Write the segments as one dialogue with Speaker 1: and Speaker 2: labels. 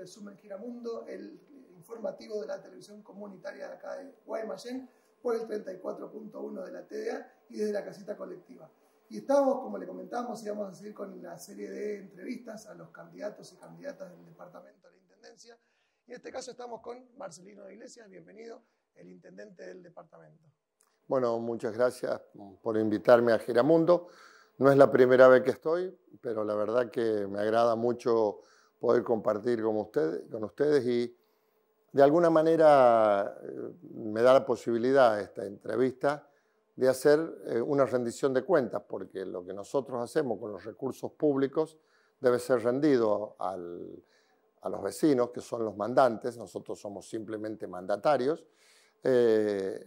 Speaker 1: resumen Giramundo, el informativo de la televisión comunitaria de acá de Guaymallén, por el 34.1 de la TDA y desde la casita colectiva. Y estamos, como le y vamos a seguir con la serie de entrevistas a los candidatos y candidatas del departamento de la Intendencia. Y en este caso estamos con Marcelino de Iglesias, bienvenido, el intendente del departamento.
Speaker 2: Bueno, muchas gracias por invitarme a Giramundo. No es la primera vez que estoy, pero la verdad que me agrada mucho poder compartir con ustedes, con ustedes y de alguna manera eh, me da la posibilidad esta entrevista de hacer eh, una rendición de cuentas, porque lo que nosotros hacemos con los recursos públicos debe ser rendido a los vecinos, que son los mandantes, nosotros somos simplemente mandatarios, eh,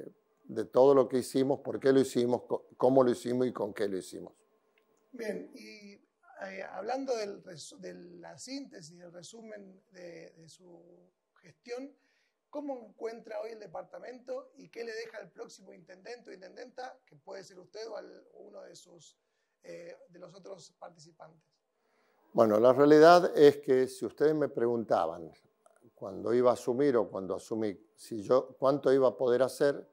Speaker 2: de todo lo que hicimos, por qué lo hicimos, cómo lo hicimos y con qué lo hicimos.
Speaker 1: Bien, y eh, hablando de la síntesis, del resumen de, su gestión, ¿cómo encuentra hoy el departamento y qué le deja al próximo intendente o intendenta, que puede ser usted o uno de, sus, eh, de los otros participantes?
Speaker 2: Bueno, la realidad es que si ustedes me preguntaban cuando iba a asumir o cuando asumí si yo, cuánto iba a poder hacer,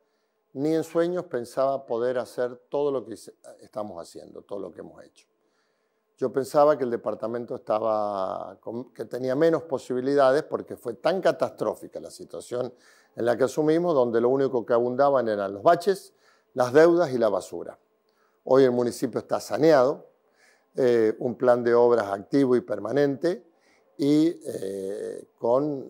Speaker 2: ni en sueños pensaba poder hacer todo lo que estamos haciendo, todo lo que hemos hecho. Yo pensaba que el departamento estaba, que tenía menos posibilidades porque fue tan catastrófica la situación en la que asumimos, donde lo único que abundaban eran los baches, las deudas y la basura. Hoy el municipio está saneado, eh, un plan de obras activo y permanente y eh, con,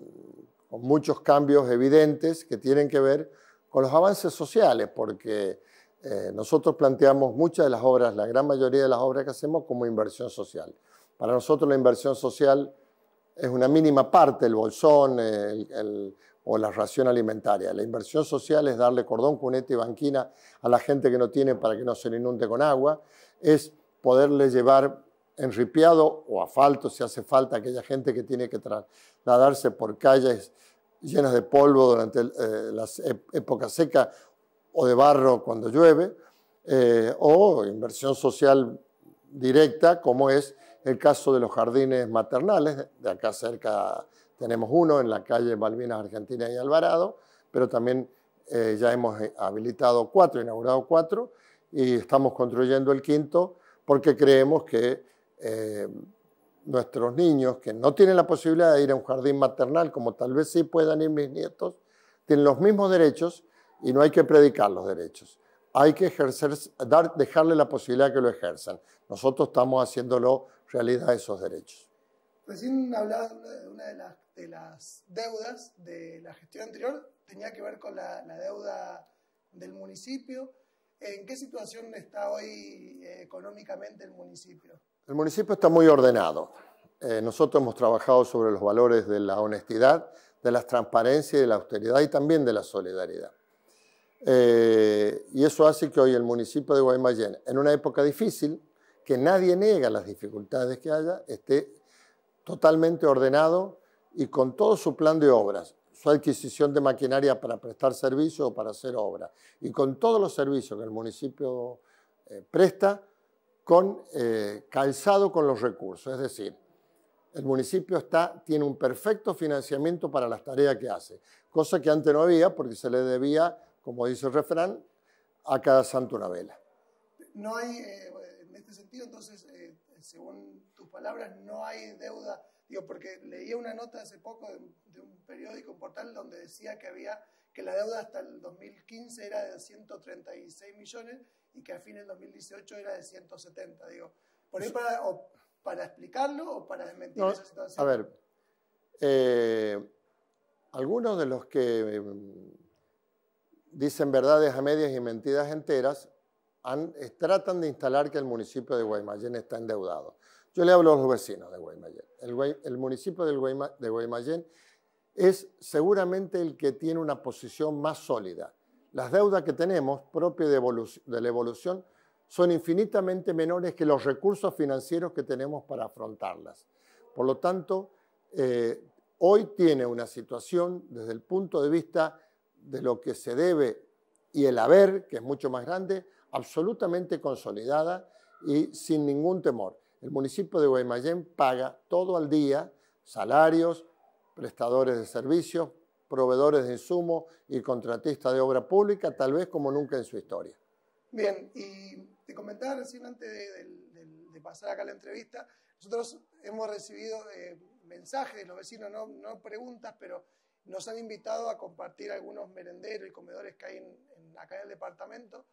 Speaker 2: con muchos cambios evidentes que tienen que ver con los avances sociales, porque eh, nosotros planteamos muchas de las obras, la gran mayoría de las obras que hacemos como inversión social. Para nosotros la inversión social es una mínima parte, el bolsón o la ración alimentaria. La inversión social es darle cordón, cuneta y banquina a la gente que no tiene para que no se le inunde con agua, es poderle llevar enripiado o asfalto si hace falta a aquella gente que tiene que trasladarse por calles llenas de polvo durante eh, la época seca o de barro cuando llueve, eh, o inversión social directa, como es el caso de los jardines maternales, de acá cerca tenemos uno en la calle Malvinas Argentina y Alvarado, pero también eh, ya hemos eh, habilitado cuatro, inaugurado cuatro, y estamos construyendo el quinto porque creemos que nuestros niños que no tienen la posibilidad de ir a un jardín maternal, como tal vez sí puedan ir mis nietos, tienen los mismos derechos y no hay que predicar los derechos. Hay que dejarle la posibilidad que lo ejerzan. Nosotros estamos haciéndolo realidad esos derechos.
Speaker 1: Recién hablabas de una de las, deudas de la gestión anterior, tenía que ver con la, deuda del municipio. ¿En qué situación está hoy eh, económicamente el municipio?
Speaker 2: El municipio está muy ordenado. Eh, nosotros hemos trabajado sobre los valores de la honestidad, de la transparencia y de la austeridad y también de la solidaridad. Eh, y eso hace que hoy el municipio de Guaymallén, en una época difícil, que nadie niega las dificultades que haya, esté totalmente ordenado y con todo su plan de obras, su adquisición de maquinaria para prestar servicio o para hacer obra, y con todos los servicios que el municipio eh, presta, con, eh, calzado con los recursos. Es decir, el municipio está, tiene un perfecto financiamiento para las tareas que hace, cosa que antes no había porque se le debía como dice el refrán, a cada santo una vela.
Speaker 1: No hay, eh, en este sentido, entonces, eh, según tus palabras, no hay deuda. Digo, porque leía una nota hace poco de, un periódico, un portal, donde decía que había que la deuda hasta el 2015 era de 136 millones y que a fines del 2018 era de 170. Digo, por ahí para, explicarlo o para desmentir esa situación. A
Speaker 2: ver, eh, algunos de los que em, dicen verdades a medias y mentiras enteras, eh, tratan de instalar que el municipio de Guaymallén está endeudado. Yo le hablo a los vecinos de Guaymallén. El, municipio del de Guaymallén es seguramente el que tiene una posición más sólida. Las deudas que tenemos, propias de, la evolución, son infinitamente menores que los recursos financieros que tenemos para afrontarlas. Por lo tanto, eh, hoy tiene una situación desde el punto de vista de lo que se debe y el haber, que es mucho más grande, absolutamente consolidada y sin ningún temor. El municipio de Guaymallén paga todo al día salarios, prestadores de servicios, proveedores de insumos y contratistas de obra pública, tal vez como nunca en su historia.
Speaker 1: Bien, y te comentaba recién antes de, pasar acá la entrevista, nosotros hemos recibido eh, mensajes de los vecinos, no, no preguntas, pero nos han invitado a compartir algunos merenderos y comedores que hay en, acá en el departamento.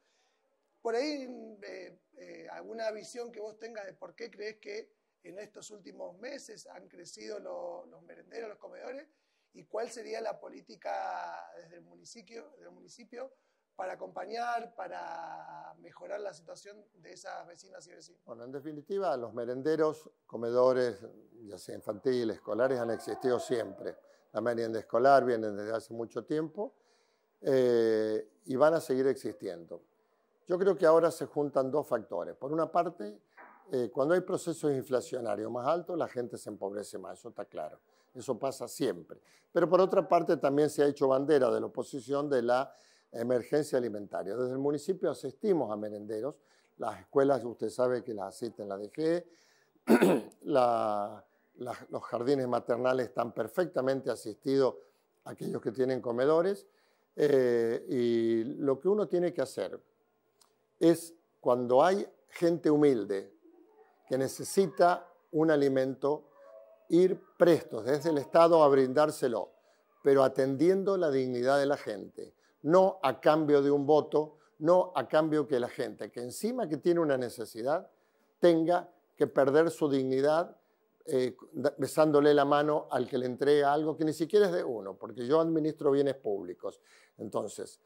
Speaker 1: Por ahí, eh, eh, alguna visión que vos tengas de por qué crees que en estos últimos meses han crecido los merenderos, los comedores, y cuál sería la política desde el municipio, del municipio para acompañar, para mejorar la situación de esas vecinas y vecinos.
Speaker 2: Bueno, en definitiva, los merenderos, comedores, ya sea infantiles, escolares, han existido siempre la merienda escolar, vienen desde hace mucho tiempo eh, y van a seguir existiendo. Yo creo que ahora se juntan dos factores. Por una parte, eh, cuando hay procesos inflacionarios más altos, la gente se empobrece más, eso está claro. Eso pasa siempre. Pero por otra parte, también se ha hecho bandera de la oposición de la emergencia alimentaria. Desde el municipio asistimos a merenderos. Las escuelas, usted sabe que las asisten la DG, la los jardines maternales están perfectamente asistidos a aquellos que tienen comedores. Eh, y lo que uno tiene que hacer es cuando hay gente humilde que necesita un alimento, ir prestos desde el Estado a brindárselo, pero atendiendo la dignidad de la gente, no a cambio de un voto, no a cambio que la gente que encima que tiene una necesidad tenga que perder su dignidad eh, besándole la mano al que le entrega algo que ni siquiera es de uno, porque yo administro bienes públicos. Entonces,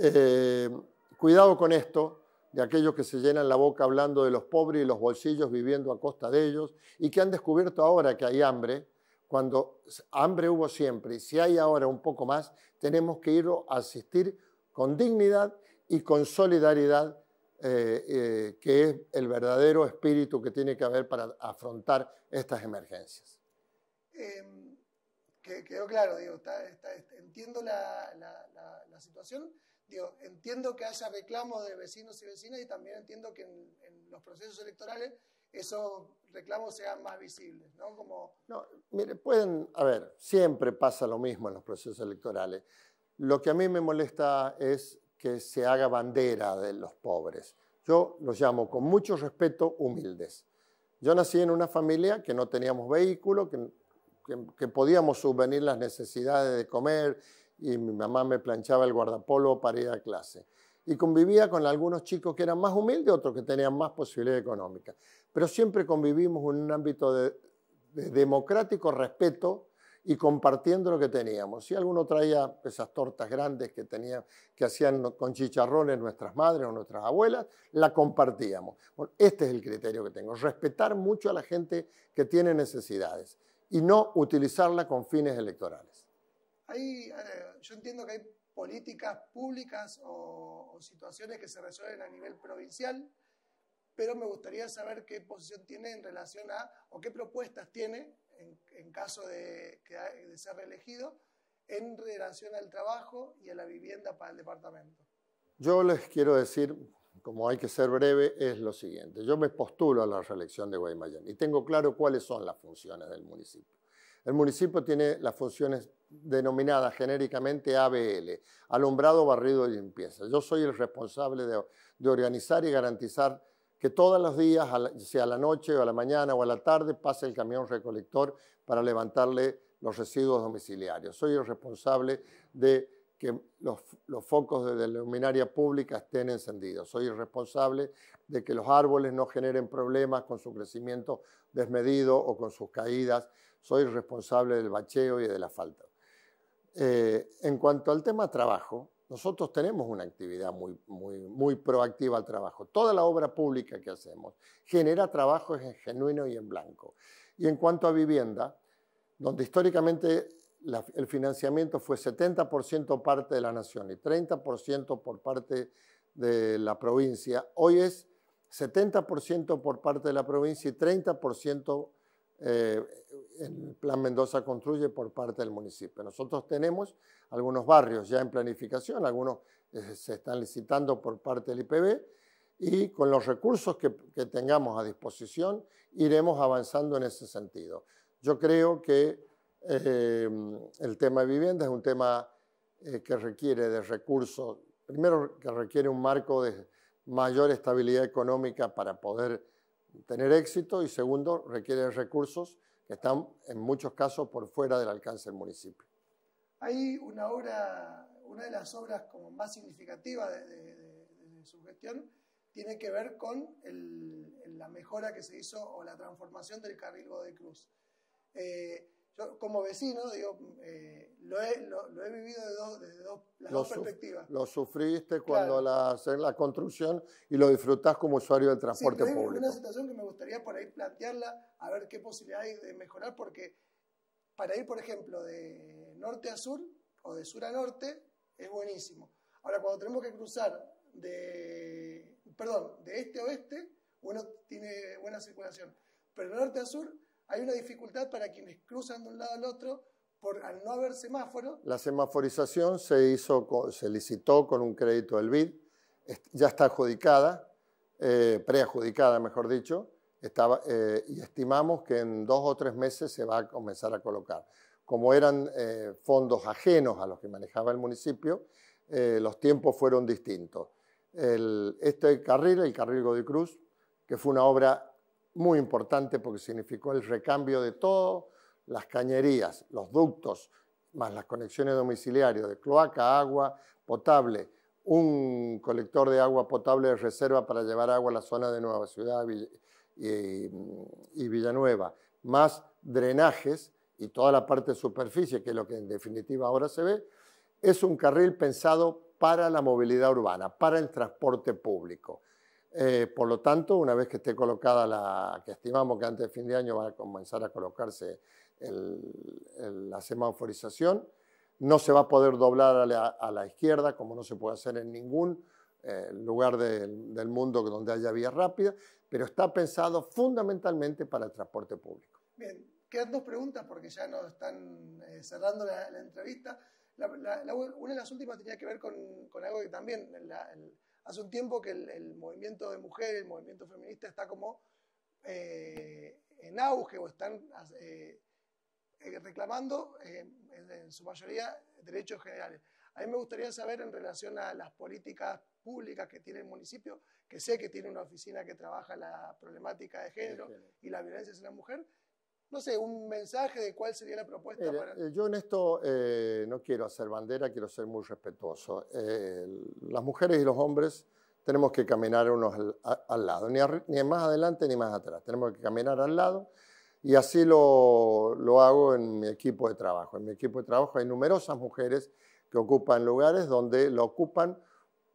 Speaker 2: eh, cuidado con esto de aquellos que se llenan la boca hablando de los pobres y los bolsillos viviendo a costa de ellos y que han descubierto ahora que hay hambre, cuando hambre hubo siempre y si hay ahora un poco más, tenemos que ir a asistir con dignidad y con solidaridad eh, eh, que es el verdadero espíritu que tiene que haber para afrontar estas emergencias.
Speaker 1: Eh, quedó claro, digo, este, entiendo la, situación, digo, entiendo que haya reclamos de vecinos y vecinas y también entiendo que en, los procesos electorales esos reclamos sean más visibles, ¿no? Como... No,
Speaker 2: mire, pueden, a ver, siempre pasa lo mismo en los procesos electorales. Lo que a mí me molesta es que se haga bandera de los pobres. Yo los llamo con mucho respeto humildes. Yo nací en una familia que no teníamos vehículo, que, podíamos subvenir las necesidades de comer y mi mamá me planchaba el guardapolvo para ir a clase. Y convivía con algunos chicos que eran más humildes, otros que tenían más posibilidad económica. Pero siempre convivimos en un ámbito de democrático respeto y compartiendo lo que teníamos. Si alguno traía esas tortas grandes que, que hacían con chicharrones nuestras madres o nuestras abuelas, la compartíamos. este es el criterio que tengo, respetar mucho a la gente que tiene necesidades y no utilizarla con fines electorales.
Speaker 1: Eh, yo entiendo que hay políticas públicas o, o situaciones que se resuelven a nivel provincial, pero me gustaría saber qué posición tiene en relación a, o qué propuestas tiene en, caso de, de ser reelegido, en relación al trabajo y a la vivienda para el departamento?
Speaker 2: Yo les quiero decir, como hay que ser breve, es lo siguiente. Yo me postulo a la reelección de Guaymallén y tengo claro cuáles son las funciones del municipio. El municipio tiene las funciones denominadas genéricamente ABL, alumbrado, barrido y limpieza. Yo soy el responsable de, de organizar y garantizar que todos los días, sea a la noche o a la mañana o a la tarde, pase el camión recolector para levantarle los residuos domiciliarios. Soy el responsable de que los, focos de la luminaria pública estén encendidos. Soy el responsable de que los árboles no generen problemas con su crecimiento desmedido o con sus caídas. Soy el responsable del bacheo y de la falta. Eh, en cuanto al tema trabajo, nosotros tenemos una actividad muy, muy, proactiva al trabajo. Toda la obra pública que hacemos genera trabajo en genuino y en blanco. Y en cuanto a vivienda, donde históricamente el financiamiento fue 70% parte de la nación y 30% por parte de la provincia, hoy es 70% por parte de la provincia y 30% eh, el Plan Mendoza Construye por parte del municipio. Nosotros tenemos algunos barrios ya en planificación, algunos eh, se están licitando por parte del IPB y con los recursos que, tengamos a disposición iremos avanzando en ese sentido. Yo creo que eh, el tema de vivienda es un tema que requiere de recursos, primero que requiere un marco de mayor estabilidad económica para poder tener éxito y segundo, requiere recursos que están en muchos casos por fuera del alcance del municipio.
Speaker 1: Hay una obra, una de las obras como más significativas de, su gestión tiene que ver con la mejora que se hizo o la transformación del carril de Cruz. Eh, como vecino, eh, lo, he, vivido de desde
Speaker 2: las dos perspectivas. Lo sufriste cuando haces la, construcción y lo disfrutás como usuario del transporte público. Es una
Speaker 1: situación que me gustaría por ahí plantearla, a ver qué posibilidad hay de mejorar, porque para ir, por ejemplo, de norte a sur o de sur a norte, es buenísimo. Ahora, cuando tenemos que cruzar de, perdón, de este a oeste, uno tiene buena circulación. Pero de norte a sur hay una dificultad para quienes cruzan de un lado al otro por, al no haber semáforo.
Speaker 2: La semaforización se, hizo, se licitó con un crédito del BID, ya está adjudicada, eh, preadjudicada mejor dicho, estaba, eh, y estimamos que en dos o tres meses se va a comenzar a colocar. Como eran eh, fondos ajenos a los que manejaba el municipio, los tiempos fueron distintos. El, este carril, el carril Godicruz, Cruz, que fue una obra muy importante porque significó el recambio de todo, las cañerías, los ductos, más las conexiones domiciliarias de cloaca, agua potable, un colector de agua potable de reserva para llevar agua a la zona de Nueva Ciudad y, Villanueva, más drenajes y toda la parte de superficie, que es lo que en definitiva ahora se ve, es un carril pensado para la movilidad urbana, para el transporte público. Eh, por lo tanto, una vez que esté colocada la que estimamos que antes de fin de año va a comenzar a colocarse la semaforización, no se va a poder doblar a la, izquierda como no se puede hacer en ningún eh, lugar del mundo donde haya vía rápida pero está pensado fundamentalmente para el transporte público.
Speaker 1: Bien, quedan dos preguntas porque ya nos están eh, cerrando la, entrevista. una de las últimas tenía que ver con, con algo que también hace un tiempo que el, movimiento de mujeres, el movimiento feminista está como eh, en auge o están eh, eh, reclamando en, su mayoría derechos generales. A mí me gustaría saber en relación a las políticas públicas que tiene el municipio, que sé que tiene una oficina que trabaja la problemática de género, de género. y la violencia hacia la mujer, no sé, un mensaje de cuál sería la propuesta
Speaker 2: para... Eh, yo en esto eh, no quiero hacer bandera, quiero ser muy respetuoso. Eh, las mujeres y los hombres tenemos que caminar unos al, lado, ni, más adelante ni más atrás, tenemos que caminar al lado y así lo hago en mi equipo de trabajo. En mi equipo de trabajo hay numerosas mujeres que ocupan lugares donde lo ocupan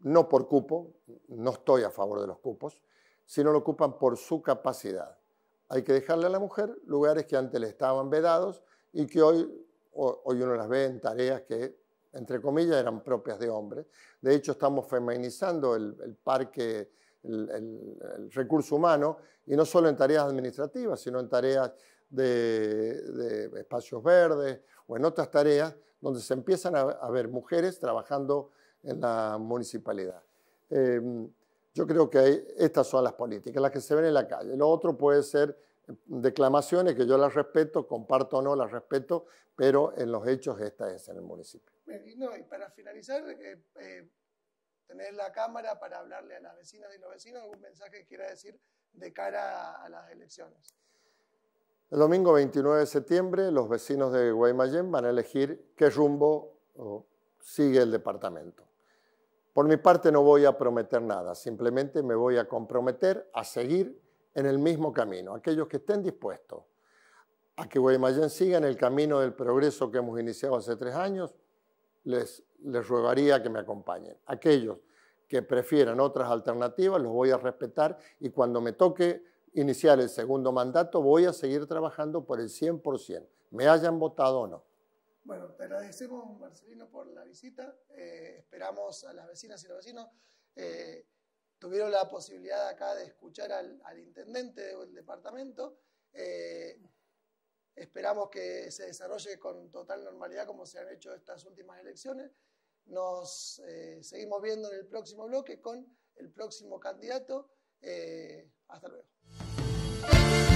Speaker 2: no por cupo, no estoy a favor de los cupos, sino lo ocupan por su capacidad. Hay que dejarle a la mujer lugares que antes le estaban vedados y que hoy, hoy uno las ve en tareas que, entre comillas, eran propias de hombres. De hecho, estamos feminizando el, parque, el, recurso humano, y no solo en tareas administrativas, sino en tareas de, de espacios verdes o en otras tareas donde se empiezan a, ver mujeres trabajando en la municipalidad. Em, yo creo que estas son las políticas, las que se ven en la calle. Lo otro puede ser eh, declamaciones que yo las respeto, comparto o no, las respeto, pero en los hechos esta es en el municipio.
Speaker 1: Y, para finalizar, eh, tener la cámara para hablarle a las vecinas y los vecinos algún mensaje que quiera decir de cara a, a las elecciones.
Speaker 2: El domingo 29 de septiembre los vecinos de Guaymallén van a elegir qué rumbo sigue el departamento. Por mi parte no voy a prometer nada, simplemente me voy a comprometer a seguir en el mismo camino. Aquellos que estén dispuestos a que Guaymallén siga en el camino del progreso que hemos iniciado hace tres años, les, les rogaría que me acompañen. Aquellos que prefieran otras alternativas, los voy a respetar y cuando me toque iniciar el segundo mandato, voy a seguir trabajando por el 100%, me hayan votado o no.
Speaker 1: Bueno, te agradecemos, Marcelino, por la visita. Eh, esperamos a las vecinas y los vecinos. Eh, tuvieron la posibilidad acá de escuchar al, intendente del departamento. Eh, esperamos que se desarrolle con total normalidad como se han hecho estas últimas elecciones. Nos seguimos viendo en el próximo bloque con el próximo candidato. hasta luego.